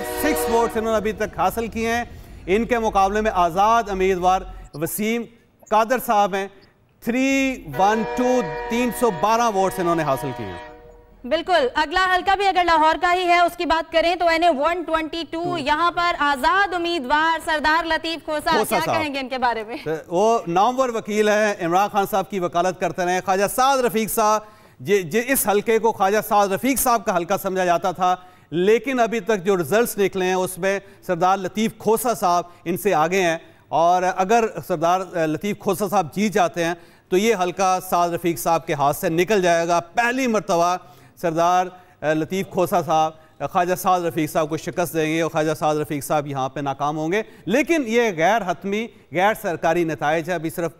six votes इन्होंने अभी तक हासिल किए हैं इनके मुकाबले में आज़ाद उम्मीदवार वसीम कादर साहब हैं थ्री वन टू तीन सौ बारह वोट्स इन्होंने हासिल किए हैं बिल्कुल अगला हल्का भी अगर लाहौर का ही है उसकी बात करें तो N A one twenty two यहाँ पर आजाद उम्मीदवार सरदार लतीफ खोसा, खोसा क्या कहेंगे इनके बारे में तो वो नामवर वकील है इमरान खान साहब की वकालत करते रहे ख्वाजा साद रफीक साहब इस हल्के को ख्वाजा साद रफीक साहब का हल्का समझा जाता था लेकिन अभी तक जो रिजल्ट्स निकले हैं उसमें सरदार लतीफ़ खोसा साहब इनसे आगे हैं और अगर सरदार लतीफ़ खोसा साहब जीत जाते हैं तो ये हल्का साद रफीक साहब के हाथ से निकल जाएगा पहली मरतबा सरदार लतीफ़ खोसा साहब ख्वाजा साद रफ़ीक साहब को शिकस्त देंगे और ख्वाजा साद रफ़ीक साहब यहाँ पर नाकाम होंगे लेकिन ये गैर हतमी गैर सरकारी नतज है अभी सिर्फ